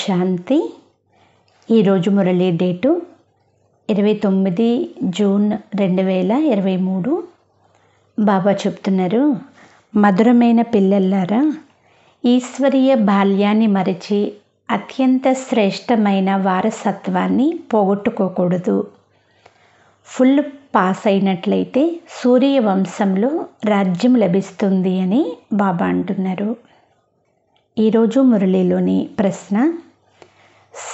శాంతి ఈరోజు మురళీ డేటు ఇరవై తొమ్మిది జూన్ రెండు వేల ఇరవై మూడు బాబా చెప్తున్నారు మధురమైన పిల్లల్లారా ఈశ్వరీయ బాల్యాన్ని మరిచి అత్యంత శ్రేష్టమైన వారసత్వాన్ని పోగొట్టుకోకూడదు ఫుల్ పాస్ అయినట్లయితే సూర్యవంశంలో రాజ్యం లభిస్తుంది అని బాబా అంటున్నారు ఈరోజు మురళిలోని ప్రశ్న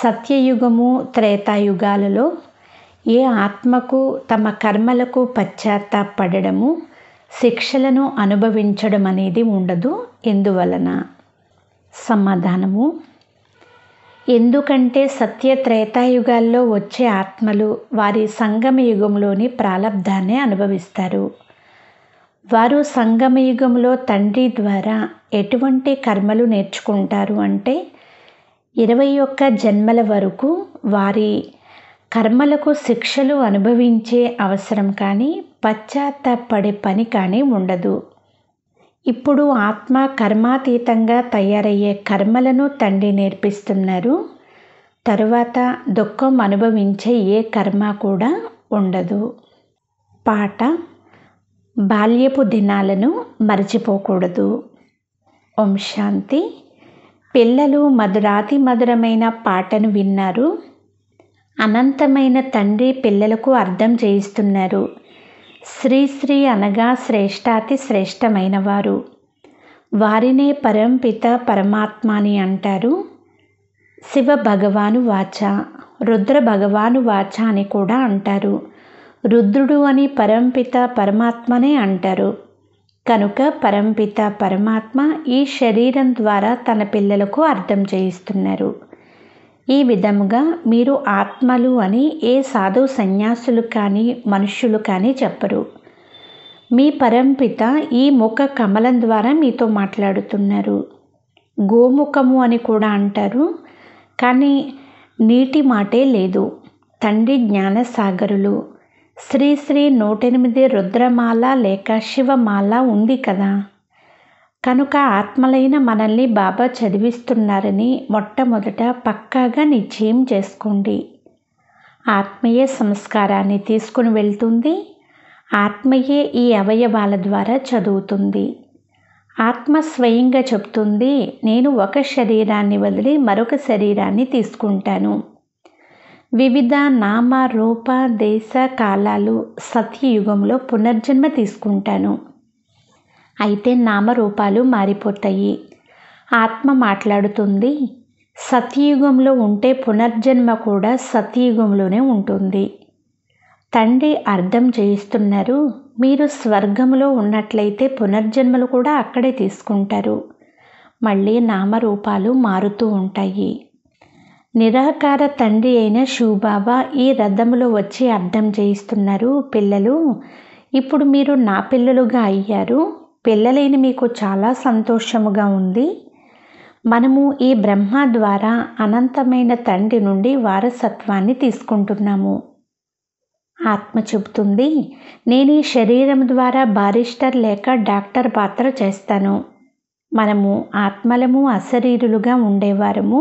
సత్యయుగము త్రేతాయుగాలలో ఏ ఆత్మకు తమ కర్మలకు పశ్చాత్తాపడము శిక్షలను అనుభవించడం అనేది ఉండదు ఎందువలన సమాధానము ఎందుకంటే సత్య త్రేతాయుగాల్లో వచ్చే ఆత్మలు వారి సంగమ యుగంలోని ప్రాలబ్ధాన్ని అనుభవిస్తారు వారు సంగమయుగంలో తండ్రి ద్వారా ఎటువంటి కర్మలు నేర్చుకుంటారు అంటే ఇరవై ఒక్క జన్మల వరకు వారి కర్మలకు శిక్షలు అనుభవించే అవసరం కానీ పశ్చాత్తాపడే పని కానీ ఉండదు ఇప్పుడు ఆత్మ కర్మాతీతంగా తయారయ్యే కర్మలను తండ్రి నేర్పిస్తున్నారు తరువాత దుఃఖం అనుభవించే ఏ కర్మ కూడా ఉండదు పాట బాల్యపు దినాలను మరచిపోకూడదు ఓం శాంతి పిల్లలు మధురాతి మధురమైన పాటను విన్నారు అనంతమైన తండ్రి పిల్లలకు అర్థం చేయిస్తున్నారు శ్రీశ్రీ అనగా శ్రేష్టాతి శ్రేష్టమైన వారు వారినే పరంపిత పరమాత్మాని అంటారు శివ భగవాను వాచ రుద్ర భగవాను వాచ అని కూడా అంటారు రుద్రుడు అని పరంపిత పరమాత్మనే అంటారు కనుక పరంపిత పరమాత్మ ఈ శరీరం ద్వారా తన పిల్లలకు అర్థం చేయిస్తున్నారు ఈ విధముగా మీరు ఆత్మలు అని ఏ సాధు సన్యాసులు కానీ మనుష్యులు కానీ చెప్పరు మీ పరంపిత ఈ ముఖ కమలం ద్వారా మీతో మాట్లాడుతున్నారు గోముఖము అని కూడా అంటారు కానీ నీటి మాటే లేదు తండ్రి జ్ఞానసాగరులు శ్రీ శ్రీ నూటెనిమిది రుద్రమాల లేక శివమాల ఉంది కదా కనుక ఆత్మలైన మనల్ని బాబా చదివిస్తున్నారని మొట్టమొదట పక్కాగా నిశ్చయం చేసుకోండి ఆత్మీయ సంస్కారాన్ని తీసుకుని వెళ్తుంది ఆత్మయే ఈ అవయవాల ద్వారా చదువుతుంది ఆత్మ స్వయంగా చెప్తుంది నేను ఒక శరీరాన్ని వదిలి మరొక శరీరాన్ని తీసుకుంటాను వివిధ నామ రూప దేశ కాలాలు సత్యయుగంలో పునర్జన్మ తీసుకుంటాను అయితే నామరూపాలు మారిపోతాయి ఆత్మ మాట్లాడుతుంది సత్యయుగంలో ఉంటే పునర్జన్మ కూడా సత్యయుగంలోనే ఉంటుంది తండ్రి అర్థం చేయిస్తున్నారు మీరు స్వర్గంలో ఉన్నట్లయితే పునర్జన్మలు కూడా అక్కడే తీసుకుంటారు మళ్ళీ నామరూపాలు మారుతూ ఉంటాయి నిరాకార తండ్రి అయిన షూబాబా ఈ రథములో వచ్చి అర్థం చేయిస్తున్నారు పిల్లలు ఇప్పుడు మీరు నా పిల్లలుగా అయ్యారు పిల్లలైన మీకు చాలా సంతోషముగా ఉంది మనము ఈ బ్రహ్మ ద్వారా అనంతమైన తండ్రి నుండి వారసత్వాన్ని తీసుకుంటున్నాము ఆత్మ చెబుతుంది నేను ఈ శరీరం ద్వారా బారిస్టర్ లేక డాక్టర్ పాత్ర చేస్తాను మనము ఆత్మలము అశరీరులుగా ఉండేవారము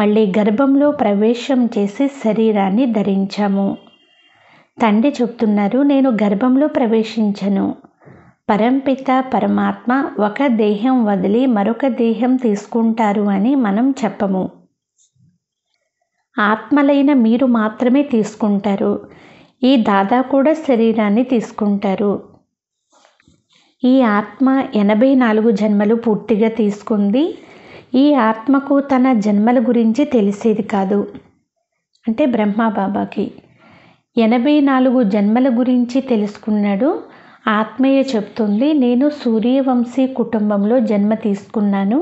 మళ్ళీ గర్భంలో ప్రవేశం చేసి శరీరాన్ని ధరించాము తండ్రి చెప్తున్నారు నేను గర్భంలో ప్రవేశించను పరంపిత పరమాత్మ ఒక దేహం వదిలి మరొక దేహం తీసుకుంటారు అని మనం చెప్పము ఆత్మలైన మీరు మాత్రమే తీసుకుంటారు ఈ దాదా కూడా శరీరాన్ని తీసుకుంటారు ఈ ఆత్మ ఎనభై నాలుగు జన్మలు పూర్తిగా తీసుకుంది ఈ ఆత్మకు తన జన్మల గురించి తెలిసేది కాదు అంటే బ్రహ్మబాబాకి ఎనభై నాలుగు జన్మల గురించి తెలుసుకున్నాడు ఆత్మీయ చెప్తుంది నేను సూర్యవంశీ కుటుంబంలో జన్మ తీసుకున్నాను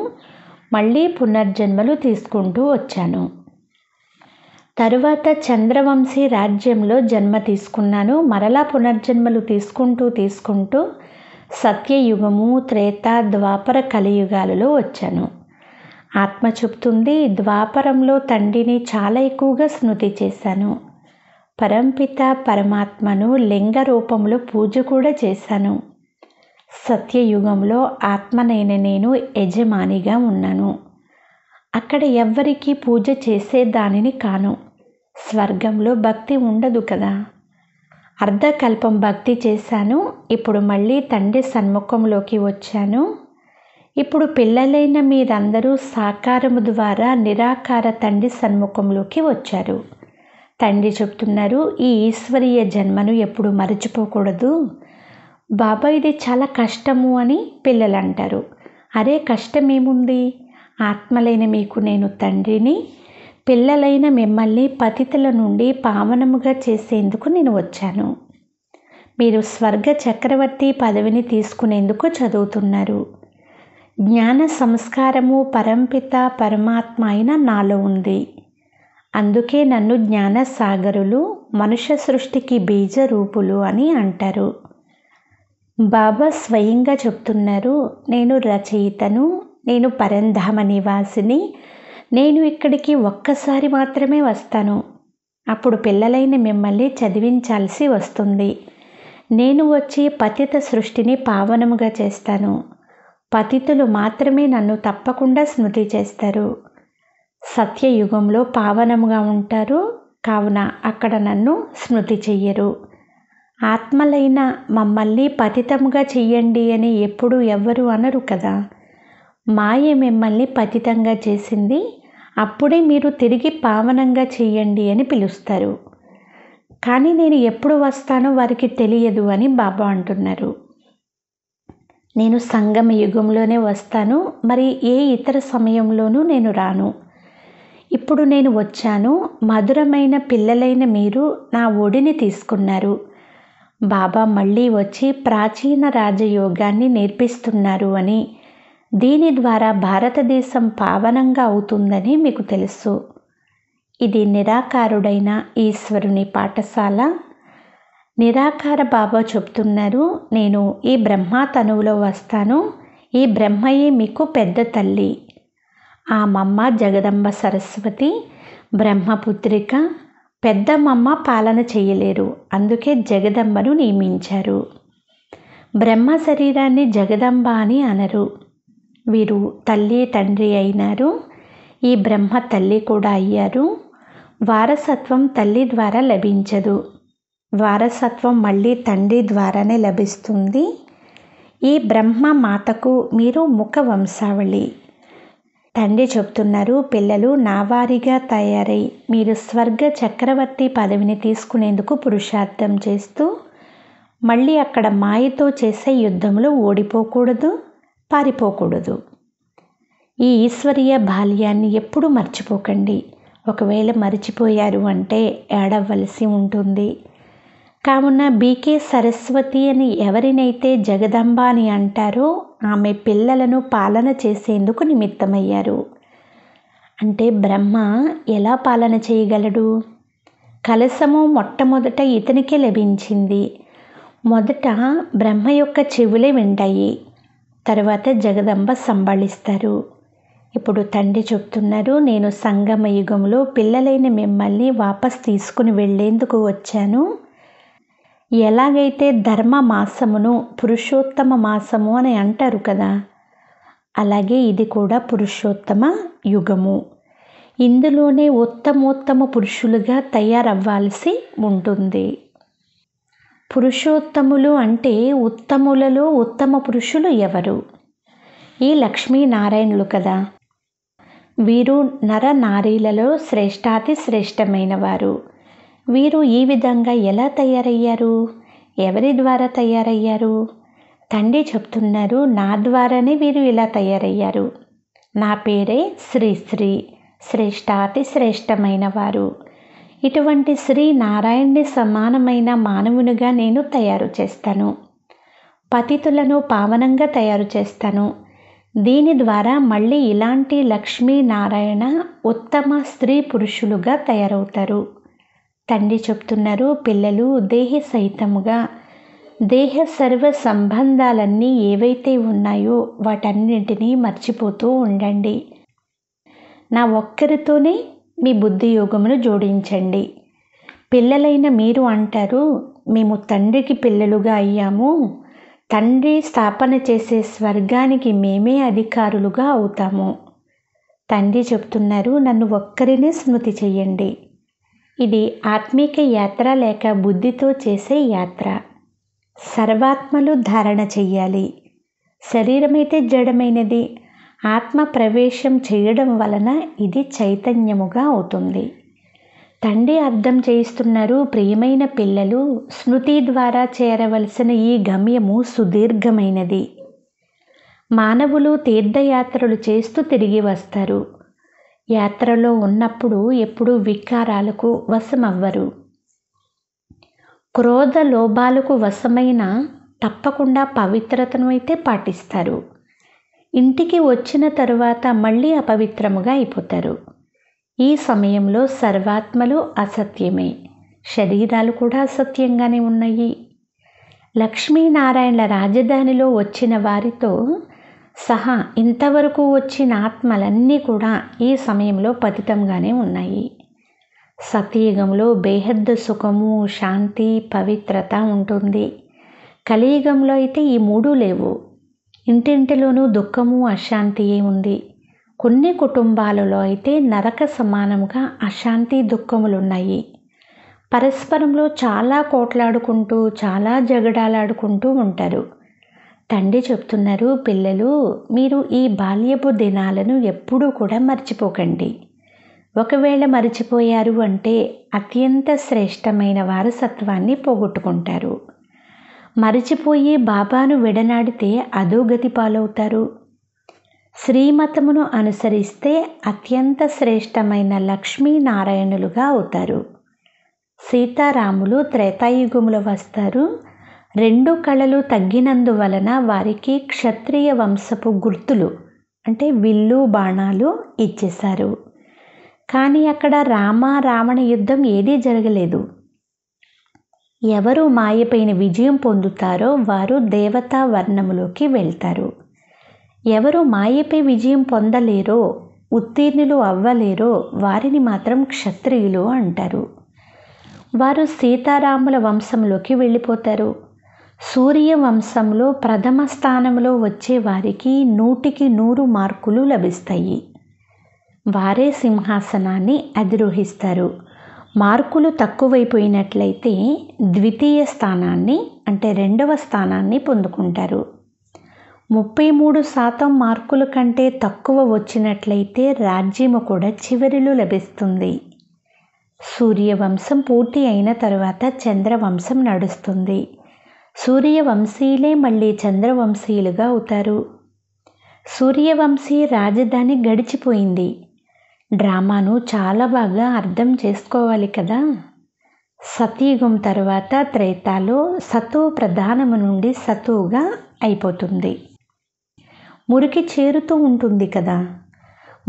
మళ్ళీ పునర్జన్మలు తీసుకుంటూ వచ్చాను తరువాత చంద్రవంశీ రాజ్యంలో జన్మ తీసుకున్నాను మరలా పునర్జన్మలు తీసుకుంటూ తీసుకుంటూ సత్యయుగము త్రేత ద్వాపర కలియుగాలలో వచ్చాను ఆత్మ చెప్తుంది ద్వాపరంలో తండ్రిని చాలా ఎక్కువగా స్మృతి చేశాను పరంపిత పరమాత్మను లింగ రూపంలో పూజ కూడా చేశాను సత్యయుగంలో ఆత్మనైన నేను యజమానిగా ఉన్నాను అక్కడ ఎవ్వరికీ పూజ చేసే దానిని కాను స్వర్గంలో భక్తి ఉండదు కదా అర్ధకల్పం భక్తి చేశాను ఇప్పుడు మళ్ళీ తండ్రి సన్ముఖంలోకి వచ్చాను ఇప్పుడు పిల్లలైన మీరందరూ సాకారము ద్వారా నిరాకార తండ్రి సన్ముఖంలోకి వచ్చారు తండ్రి చెప్తున్నారు ఈ ఈశ్వరీయ జన్మను ఎప్పుడు మరచిపోకూడదు బాబా ఇది చాలా కష్టము అని పిల్లలు అంటారు అరే కష్టం ఏముంది ఆత్మలైన మీకు నేను తండ్రిని పిల్లలైన మిమ్మల్ని పతితుల నుండి పావనముగా చేసేందుకు నేను వచ్చాను మీరు స్వర్గ చక్రవర్తి పదవిని తీసుకునేందుకు చదువుతున్నారు జ్ఞాన సంస్కారము పరంపిత పరమాత్మ అయిన నాలో ఉంది అందుకే నన్ను జ్ఞాన సాగరులు మనుష్య సృష్టికి బీజ రూపులు అని అంటారు బాబా స్వయంగా చెప్తున్నారు నేను రచయితను నేను పరంధామ నివాసిని నేను ఇక్కడికి ఒక్కసారి మాత్రమే వస్తాను అప్పుడు పిల్లలైన మిమ్మల్ని చదివించాల్సి వస్తుంది నేను వచ్చి పతిత సృష్టిని పావనముగా చేస్తాను పతితులు మాత్రమే నన్ను తప్పకుండా స్మృతి చేస్తారు సత్యయుగంలో పావనముగా ఉంటారు కావున అక్కడ నన్ను స్మృతి చెయ్యరు ఆత్మలైన మమ్మల్ని పతితముగా చెయ్యండి అని ఎప్పుడు ఎవ్వరు అనరు కదా మాయ మిమ్మల్ని పతితంగా చేసింది అప్పుడే మీరు తిరిగి పావనంగా చెయ్యండి అని పిలుస్తారు కానీ నేను ఎప్పుడు వస్తానో వారికి తెలియదు అని బాబా అంటున్నారు నేను సంగమ యుగంలోనే వస్తాను మరి ఏ ఇతర సమయంలోనూ నేను రాను ఇప్పుడు నేను వచ్చాను మధురమైన పిల్లలైన మీరు నా ఒడిని తీసుకున్నారు బాబా మళ్ళీ వచ్చి ప్రాచీన రాజయోగాన్ని నేర్పిస్తున్నారు అని దీని ద్వారా భారతదేశం పావనంగా అవుతుందని మీకు తెలుసు ఇది నిరాకారుడైన ఈశ్వరుని పాఠశాల నిరాకార బాబా చెప్తున్నారు నేను ఈ బ్రహ్మ తనువులో వస్తాను ఈ బ్రహ్మయే మీకు పెద్ద తల్లి ఆ మమ్మ జగదంబ సరస్వతి బ్రహ్మపుత్రిక మమ్మ పాలన చేయలేరు అందుకే జగదంబను నియమించారు బ్రహ్మ శరీరాన్ని జగదంబ అని అనరు వీరు తల్లి తండ్రి అయినారు ఈ బ్రహ్మ తల్లి కూడా అయ్యారు వారసత్వం తల్లి ద్వారా లభించదు వారసత్వం మళ్ళీ తండ్రి ద్వారానే లభిస్తుంది ఈ బ్రహ్మ మాతకు మీరు ముఖ వంశావళి తండ్రి చెప్తున్నారు పిల్లలు నావారిగా తయారై మీరు స్వర్గ చక్రవర్తి పదవిని తీసుకునేందుకు పురుషార్థం చేస్తూ మళ్ళీ అక్కడ మాయతో చేసే యుద్ధంలో ఓడిపోకూడదు పారిపోకూడదు ఈ ఈశ్వరీయ బాల్యాన్ని ఎప్పుడూ మర్చిపోకండి ఒకవేళ మర్చిపోయారు అంటే ఏడవలసి ఉంటుంది కావున బీకే సరస్వతి అని ఎవరినైతే జగదంబ అని అంటారో ఆమె పిల్లలను పాలన చేసేందుకు నిమిత్తమయ్యారు అంటే బ్రహ్మ ఎలా పాలన చేయగలడు కలసము మొట్టమొదట ఇతనికే లభించింది మొదట బ్రహ్మ యొక్క చెవులే వింటాయి తర్వాత జగదంబ సంబళిస్తారు ఇప్పుడు తండ్రి చెప్తున్నారు నేను సంగమ యుగంలో పిల్లలైన మిమ్మల్ని వాపస్ తీసుకుని వెళ్లేందుకు వచ్చాను ఎలాగైతే ధర్మ మాసమును పురుషోత్తమ మాసము అని అంటారు కదా అలాగే ఇది కూడా పురుషోత్తమ యుగము ఇందులోనే ఉత్తమోత్తమ పురుషులుగా తయారవ్వాల్సి ఉంటుంది పురుషోత్తములు అంటే ఉత్తములలో ఉత్తమ పురుషులు ఎవరు ఈ లక్ష్మీనారాయణులు కదా వీరు నర నారీలలో శ్రేష్టాతి శ్రేష్టమైన వారు వీరు ఈ విధంగా ఎలా తయారయ్యారు ఎవరి ద్వారా తయారయ్యారు తండ్రి చెప్తున్నారు నా ద్వారానే వీరు ఇలా తయారయ్యారు నా పేరే శ్రీశ్రీ శ్రేష్టాతి శ్రేష్టమైన వారు ఇటువంటి శ్రీ నారాయణుని సమానమైన మానవునిగా నేను తయారు చేస్తాను పతితులను పావనంగా తయారు చేస్తాను దీని ద్వారా మళ్ళీ ఇలాంటి లక్ష్మీనారాయణ ఉత్తమ స్త్రీ పురుషులుగా తయారవుతారు తండ్రి చెప్తున్నారు పిల్లలు దేహ సహితముగా దేహ సర్వ సంబంధాలన్నీ ఏవైతే ఉన్నాయో వాటన్నింటినీ మర్చిపోతూ ఉండండి నా ఒక్కరితోనే మీ బుద్ధి యోగమును జోడించండి పిల్లలైన మీరు అంటారు మేము తండ్రికి పిల్లలుగా అయ్యాము తండ్రి స్థాపన చేసే స్వర్గానికి మేమే అధికారులుగా అవుతాము తండ్రి చెప్తున్నారు నన్ను ఒక్కరినే స్మృతి చెయ్యండి ఇది ఆత్మీక యాత్ర లేక బుద్ధితో చేసే యాత్ర సర్వాత్మలు ధారణ చెయ్యాలి శరీరమైతే జడమైనది ఆత్మ ప్రవేశం చేయడం వలన ఇది చైతన్యముగా అవుతుంది తండ్రి అర్థం చేయిస్తున్నారు ప్రియమైన పిల్లలు స్మృతి ద్వారా చేరవలసిన ఈ గమ్యము సుదీర్ఘమైనది మానవులు తీర్థయాత్రలు చేస్తూ తిరిగి వస్తారు యాత్రలో ఉన్నప్పుడు ఎప్పుడూ వికారాలకు వశమవ్వరు క్రోధ లోభాలకు వశమైన తప్పకుండా పవిత్రతను అయితే పాటిస్తారు ఇంటికి వచ్చిన తరువాత మళ్ళీ అపవిత్రముగా అయిపోతారు ఈ సమయంలో సర్వాత్మలు అసత్యమే శరీరాలు కూడా అసత్యంగానే ఉన్నాయి లక్ష్మీనారాయణ రాజధానిలో వచ్చిన వారితో సహా ఇంతవరకు వచ్చిన ఆత్మలన్నీ కూడా ఈ సమయంలో పతితంగానే ఉన్నాయి సతీయుగంలో బేహద్దు సుఖము శాంతి పవిత్రత ఉంటుంది కలియుగంలో అయితే ఈ మూడు లేవు ఇంటింటిలోనూ దుఃఖము అశాంతియే ఉంది కొన్ని కుటుంబాలలో అయితే నరక సమానముగా అశాంతి దుఃఖములున్నాయి పరస్పరంలో చాలా కోట్లాడుకుంటూ చాలా జగడాలాడుకుంటూ ఉంటారు తండ్రి చెప్తున్నారు పిల్లలు మీరు ఈ బాల్యపు దినాలను ఎప్పుడూ కూడా మర్చిపోకండి ఒకవేళ మరిచిపోయారు అంటే అత్యంత శ్రేష్టమైన వారసత్వాన్ని పోగొట్టుకుంటారు మరిచిపోయి బాబాను విడనాడితే అదో గతి పాలవుతారు శ్రీమతమును అనుసరిస్తే అత్యంత శ్రేష్టమైన లక్ష్మీనారాయణులుగా అవుతారు సీతారాములు త్రేతాయుగములు వస్తారు రెండు కళలు తగ్గినందువలన వారికి క్షత్రియ వంశపు గుర్తులు అంటే విల్లు బాణాలు ఇచ్చేశారు కానీ అక్కడ రామ రావణ యుద్ధం ఏదీ జరగలేదు ఎవరు మాయపైన విజయం పొందుతారో వారు దేవతా వర్ణములోకి వెళ్తారు ఎవరు మాయపై విజయం పొందలేరో ఉత్తీర్ణులు అవ్వలేరో వారిని మాత్రం క్షత్రియులు అంటారు వారు సీతారాముల వంశంలోకి వెళ్ళిపోతారు సూర్యవంశంలో ప్రథమ స్థానంలో వచ్చే వారికి నూటికి నూరు మార్కులు లభిస్తాయి వారే సింహాసనాన్ని అధిరోహిస్తారు మార్కులు తక్కువైపోయినట్లయితే ద్వితీయ స్థానాన్ని అంటే రెండవ స్థానాన్ని పొందుకుంటారు ముప్పై మూడు శాతం మార్కుల కంటే తక్కువ వచ్చినట్లయితే రాజ్యము కూడా చివరిలో లభిస్తుంది సూర్యవంశం పూర్తి అయిన తర్వాత చంద్రవంశం నడుస్తుంది సూర్యవంశీయులే మళ్ళీ చంద్రవంశీయులుగా అవుతారు సూర్యవంశీ రాజధాని గడిచిపోయింది డ్రామాను చాలా బాగా అర్థం చేసుకోవాలి కదా సతీగం తర్వాత త్రేతాలు సతు ప్రధానము నుండి సతువుగా అయిపోతుంది మురికి చేరుతూ ఉంటుంది కదా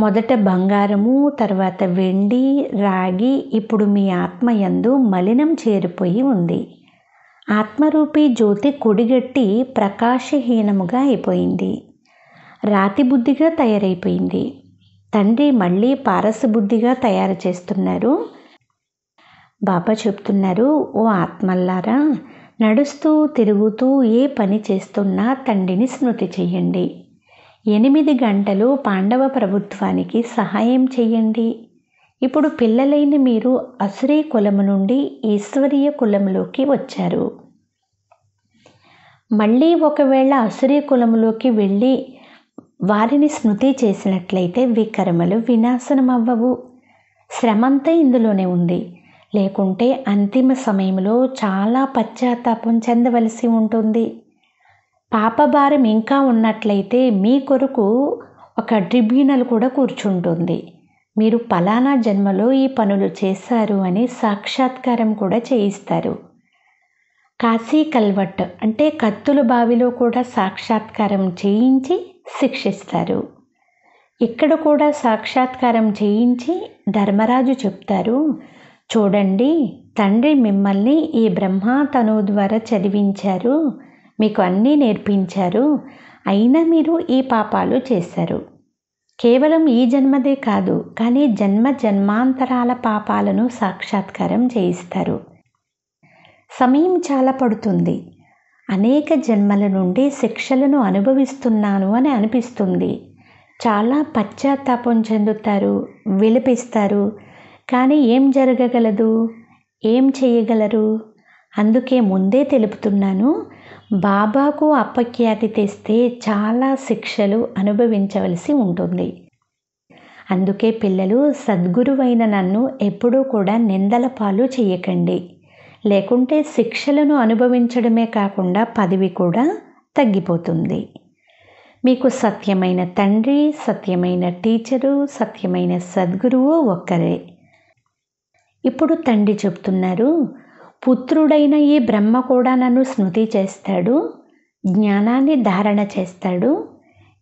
మొదట బంగారము తర్వాత వెండి రాగి ఇప్పుడు మీ ఆత్మయందు మలినం చేరిపోయి ఉంది ఆత్మరూపీ జ్యోతి కొడిగట్టి ప్రకాశహీనముగా అయిపోయింది రాతి బుద్ధిగా తయారైపోయింది తండ్రి మళ్ళీ పారసబుద్ధిగా తయారు చేస్తున్నారు బాబా చెప్తున్నారు ఓ ఆత్మల్లారా నడుస్తూ తిరుగుతూ ఏ పని చేస్తున్నా తండ్రిని స్మృతి చెయ్యండి ఎనిమిది గంటలు పాండవ ప్రభుత్వానికి సహాయం చెయ్యండి ఇప్పుడు పిల్లలైన మీరు అసురీ కులము నుండి ఈశ్వరీయ కులములోకి వచ్చారు మళ్ళీ ఒకవేళ అసురీ కులములోకి వెళ్ళి వారిని స్మృతి చేసినట్లయితే వికర్మలు వినాశనం అవ్వవు శ్రమంతా ఇందులోనే ఉంది లేకుంటే అంతిమ సమయంలో చాలా పశ్చాత్తాపం చెందవలసి ఉంటుంది పాపభారం ఇంకా ఉన్నట్లయితే మీ కొరకు ఒక ట్రిబ్యునల్ కూడా కూర్చుంటుంది మీరు పలానా జన్మలో ఈ పనులు చేశారు అని సాక్షాత్కారం కూడా చేయిస్తారు కాశీ కల్వట్ అంటే కత్తుల బావిలో కూడా సాక్షాత్కారం చేయించి శిక్షిస్తారు ఇక్కడ కూడా సాక్షాత్కారం చేయించి ధర్మరాజు చెప్తారు చూడండి తండ్రి మిమ్మల్ని ఈ బ్రహ్మ తను ద్వారా చదివించారు మీకు అన్నీ నేర్పించారు అయినా మీరు ఈ పాపాలు చేశారు కేవలం ఈ జన్మదే కాదు కానీ జన్మ జన్మాంతరాల పాపాలను సాక్షాత్కారం చేయిస్తారు సమయం చాలా పడుతుంది అనేక జన్మల నుండి శిక్షలను అనుభవిస్తున్నాను అని అనిపిస్తుంది చాలా పశ్చాత్తాపం చెందుతారు విలపిస్తారు కానీ ఏం జరగగలదు ఏం చేయగలరు అందుకే ముందే తెలుపుతున్నాను బాబాకు అపఖ్యాతి తెస్తే చాలా శిక్షలు అనుభవించవలసి ఉంటుంది అందుకే పిల్లలు సద్గురువైన నన్ను ఎప్పుడూ కూడా నిందల పాలు చేయకండి లేకుంటే శిక్షలను అనుభవించడమే కాకుండా పదవి కూడా తగ్గిపోతుంది మీకు సత్యమైన తండ్రి సత్యమైన టీచరు సత్యమైన సద్గురువు ఒక్కరే ఇప్పుడు తండ్రి చెప్తున్నారు పుత్రుడైన ఈ బ్రహ్మ కూడా నన్ను స్మృతి చేస్తాడు జ్ఞానాన్ని ధారణ చేస్తాడు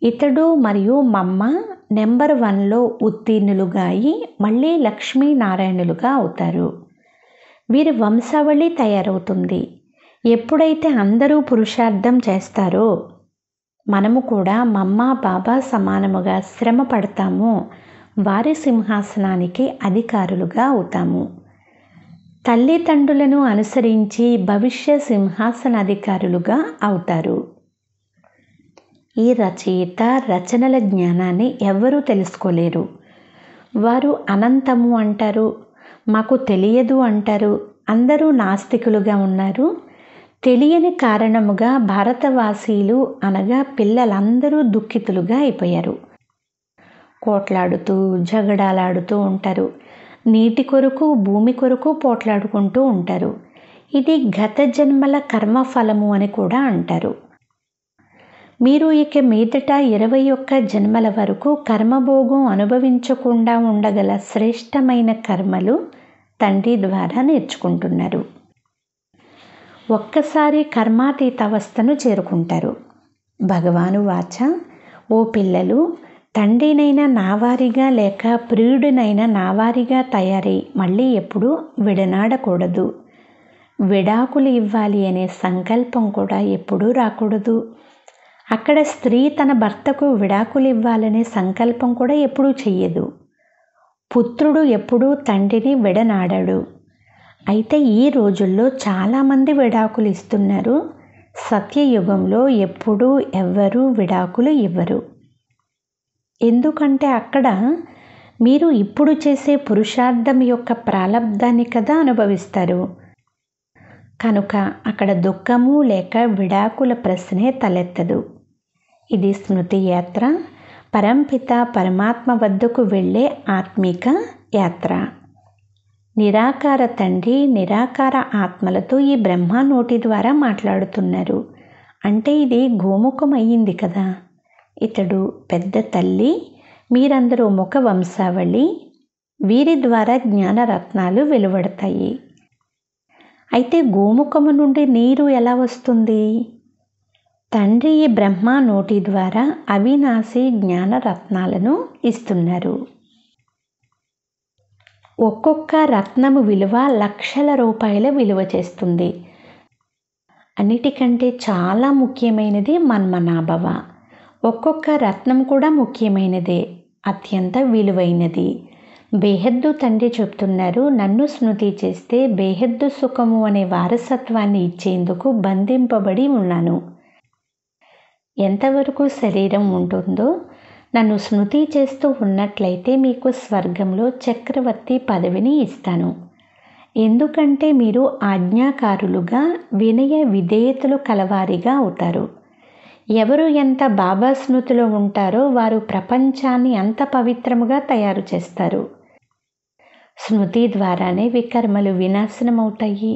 ఇతడు మరియు మమ్మ నెంబర్ వన్లో ఉత్తీర్ణులుగా అయి మళ్ళీ లక్ష్మీనారాయణులుగా అవుతారు వీరి వంశావళి తయారవుతుంది ఎప్పుడైతే అందరూ పురుషార్థం చేస్తారో మనము కూడా మమ్మ బాబా సమానముగా శ్రమ పడతాము వారి సింహాసనానికి అధికారులుగా అవుతాము తల్లిదండ్రులను అనుసరించి భవిష్య సింహాసనాధికారులుగా అవుతారు ఈ రచయిత రచనల జ్ఞానాన్ని ఎవ్వరూ తెలుసుకోలేరు వారు అనంతము అంటారు మాకు తెలియదు అంటారు అందరూ నాస్తికులుగా ఉన్నారు తెలియని కారణముగా భారతవాసీలు అనగా పిల్లలందరూ దుఃఖితులుగా అయిపోయారు కోట్లాడుతూ జగడాలాడుతూ ఉంటారు నీటి కొరకు భూమి కొరకు పోట్లాడుకుంటూ ఉంటారు ఇది గత జన్మల కర్మఫలము అని కూడా అంటారు మీరు ఇక మీదట ఇరవై ఒక్క జన్మల వరకు కర్మభోగం అనుభవించకుండా ఉండగల శ్రేష్టమైన కర్మలు తండ్రి ద్వారా నేర్చుకుంటున్నారు ఒక్కసారి కర్మాతీత అవస్థను చేరుకుంటారు భగవాను వాచ ఓ పిల్లలు తండ్రినైనా నావారిగా లేక ప్రియుడినైనా నావారిగా తయారై మళ్ళీ ఎప్పుడూ విడనాడకూడదు విడాకులు ఇవ్వాలి అనే సంకల్పం కూడా ఎప్పుడూ రాకూడదు అక్కడ స్త్రీ తన భర్తకు విడాకులు ఇవ్వాలనే సంకల్పం కూడా ఎప్పుడూ చెయ్యదు పుత్రుడు ఎప్పుడూ తండ్రిని విడనాడాడు అయితే ఈ రోజుల్లో చాలామంది విడాకులు ఇస్తున్నారు సత్యయుగంలో ఎప్పుడూ ఎవ్వరూ విడాకులు ఇవ్వరు ఎందుకంటే అక్కడ మీరు ఇప్పుడు చేసే పురుషార్థం యొక్క ప్రాలబ్ధాన్ని కదా అనుభవిస్తారు కనుక అక్కడ దుఃఖము లేక విడాకుల ప్రశ్నే తలెత్తదు ఇది స్మృతి యాత్ర పరంపిత పరమాత్మ వద్దకు వెళ్ళే ఆత్మిక యాత్ర నిరాకార తండ్రి నిరాకార ఆత్మలతో ఈ బ్రహ్మ నోటి ద్వారా మాట్లాడుతున్నారు అంటే ఇది గోముఖం అయ్యింది కదా ఇతడు పెద్ద తల్లి మీరందరూ ముఖ వంశావళి వీరి ద్వారా జ్ఞానరత్నాలు వెలువడతాయి అయితే గోముఖము నుండి నీరు ఎలా వస్తుంది తండ్రి బ్రహ్మ నోటి ద్వారా అవినాశి జ్ఞానరత్నాలను ఇస్తున్నారు ఒక్కొక్క రత్నము విలువ లక్షల రూపాయల విలువ చేస్తుంది అన్నిటికంటే చాలా ముఖ్యమైనది మన్మనాభవ ఒక్కొక్క రత్నం కూడా ముఖ్యమైనదే అత్యంత విలువైనది బేహద్దు తండ్రి చెప్తున్నారు నన్ను స్మృతి చేస్తే బేహద్దు సుఖము అనే వారసత్వాన్ని ఇచ్చేందుకు బంధింపబడి ఉన్నాను ఎంతవరకు శరీరం ఉంటుందో నన్ను స్మృతి చేస్తూ ఉన్నట్లయితే మీకు స్వర్గంలో చక్రవర్తి పదవిని ఇస్తాను ఎందుకంటే మీరు ఆజ్ఞాకారులుగా వినయ విధేయతలు కలవారిగా అవుతారు ఎవరు ఎంత బాబా స్మృతిలో ఉంటారో వారు ప్రపంచాన్ని అంత పవిత్రముగా తయారు చేస్తారు స్మృతి ద్వారానే వికర్మలు వినాశనమవుతాయి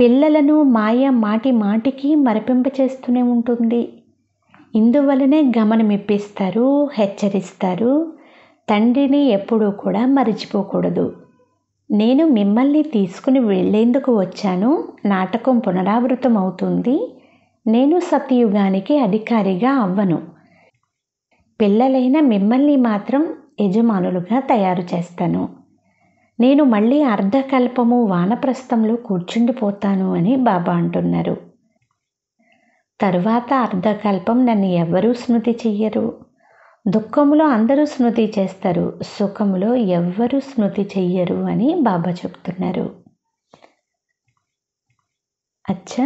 పిల్లలను మాయ మాటి మాటికి మరపింపచేస్తూనే ఉంటుంది ఇందువలనే గమనమిప్పిస్తారు హెచ్చరిస్తారు తండ్రిని ఎప్పుడూ కూడా మరిచిపోకూడదు నేను మిమ్మల్ని తీసుకుని వెళ్లేందుకు వచ్చాను నాటకం పునరావృతం అవుతుంది నేను సత్యయుగానికి అధికారిగా అవ్వను పిల్లలైన మిమ్మల్ని మాత్రం యజమానులుగా తయారు చేస్తాను నేను మళ్ళీ అర్ధకల్పము వానప్రస్థంలో కూర్చుండిపోతాను అని బాబా అంటున్నారు తరువాత అర్ధకల్పం నన్ను ఎవ్వరూ స్మృతి చెయ్యరు దుఃఖంలో అందరూ స్మృతి చేస్తారు సుఖంలో ఎవ్వరూ స్మృతి చెయ్యరు అని బాబా చెప్తున్నారు అచ్చా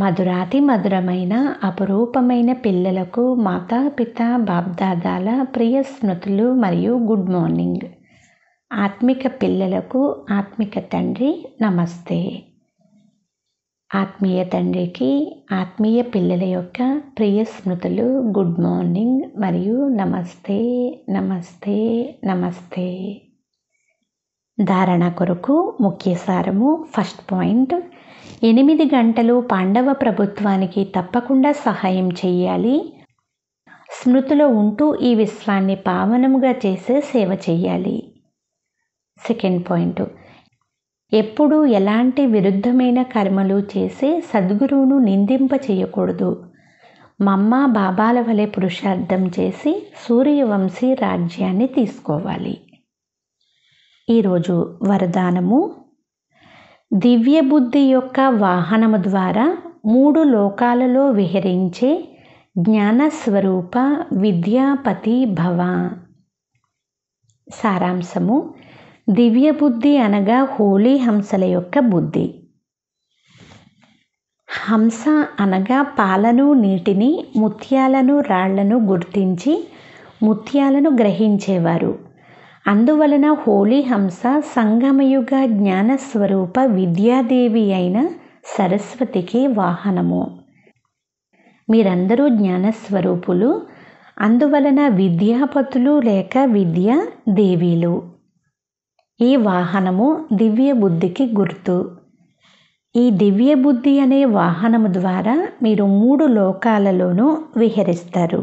మధురాతి మధురమైన అపురూపమైన పిల్లలకు మాతాపిత బాబ్దాదాల ప్రియ స్మృతులు మరియు గుడ్ మార్నింగ్ ఆత్మిక పిల్లలకు ఆత్మిక తండ్రి నమస్తే ఆత్మీయ తండ్రికి ఆత్మీయ పిల్లల యొక్క ప్రియ స్మృతులు గుడ్ మార్నింగ్ మరియు నమస్తే నమస్తే నమస్తే ధారణ కొరకు ముఖ్య సారము ఫస్ట్ పాయింట్ ఎనిమిది గంటలు పాండవ ప్రభుత్వానికి తప్పకుండా సహాయం చేయాలి స్మృతిలో ఉంటూ ఈ విశ్వాన్ని పావనముగా చేసే సేవ చేయాలి సెకండ్ పాయింట్ ఎప్పుడూ ఎలాంటి విరుద్ధమైన కర్మలు చేసి సద్గురువును నిందింప చేయకూడదు మమ్మ బాబాల వలె పురుషార్థం చేసి సూర్యవంశీ రాజ్యాన్ని తీసుకోవాలి ఈరోజు వరదానము దివ్యబుద్ధి యొక్క వాహనము ద్వారా మూడు లోకాలలో విహరించే జ్ఞానస్వరూప విద్యాపతి భవ సారాంశము దివ్యబుద్ధి అనగా హోలీ హంసల యొక్క బుద్ధి హంస అనగా పాలను నీటిని ముత్యాలను రాళ్లను గుర్తించి ముత్యాలను గ్రహించేవారు అందువలన హోలీ హంస సంగమయుగ జ్ఞానస్వరూప విద్యాదేవి అయిన సరస్వతికి వాహనము మీరందరూ జ్ఞానస్వరూపులు అందువలన విద్యాపతులు లేక విద్యా దేవీలు ఈ వాహనము దివ్య బుద్ధికి గుర్తు ఈ దివ్య బుద్ధి అనే వాహనము ద్వారా మీరు మూడు లోకాలలోనూ విహరిస్తారు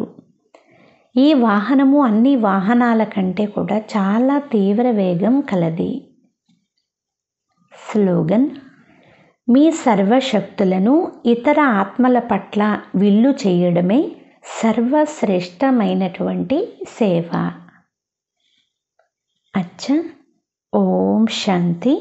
ఈ వాహనము అన్ని వాహనాల కంటే కూడా చాలా తీవ్ర వేగం కలది స్లోగన్ మీ సర్వశక్తులను ఇతర ఆత్మల పట్ల విల్లు చేయడమే సర్వశ్రేష్టమైనటువంటి సేవ అచ్చ ఓం శాంతి